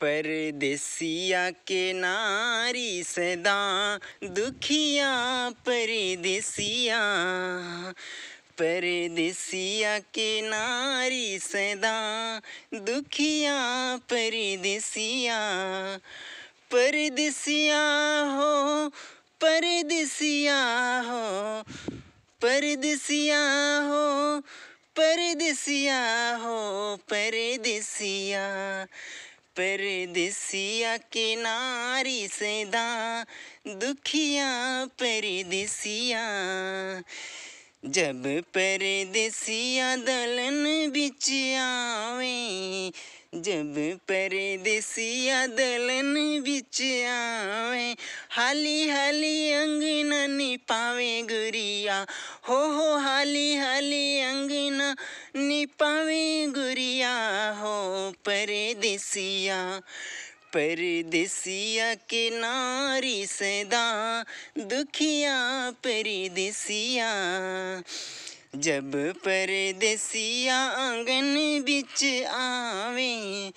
परदेसिया के नारी सदा दुखिया परदेसिया परदेसिया के नारी सदा दुखिया परदेसिया परदेसिया हो परदेसिया हो परदेसिया हो परदेसिया हो परदेसिया परदेसिया किनारी से दा दुखिया परदेसिया जब परदेसिया दलन बिच आवे जब परदेसिया दलन बिच आवे हाली हाली अंगना नी पावे गुरिया हो हो हाली हाली अंगना नी पावे गुरिया हो परदेसिया परदेसिया के नारी सदा दुखिया परदेसिया जब परदेसिया आंगन बिच आवे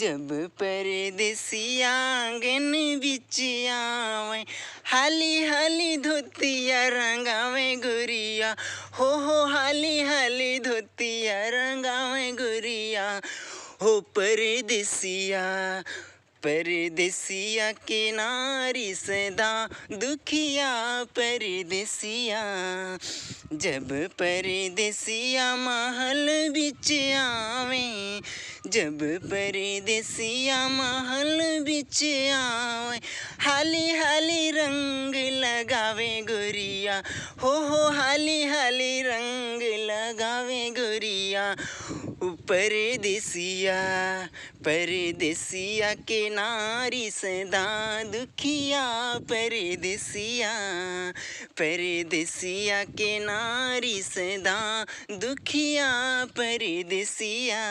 जब परदेसिया आंगन बिच आवे हाली हाली धोतिया रंगावे गुरिया हो हो हाली हाली धोतिया रंगावे गुरिया हो परदेसिया परदेसिया के नारी सदा दुखिया परदेसिया जब परदेसिया महल बिच आवे जब परदेसिया महल बिच आवे हाली हाली रंग लगावे गुरिया हो हो हाली हाली परदेसिया परदेसिया के नारी सदा दुखिया परदेसिया परदेसिया के नारी सदा दुखिया परदेसिया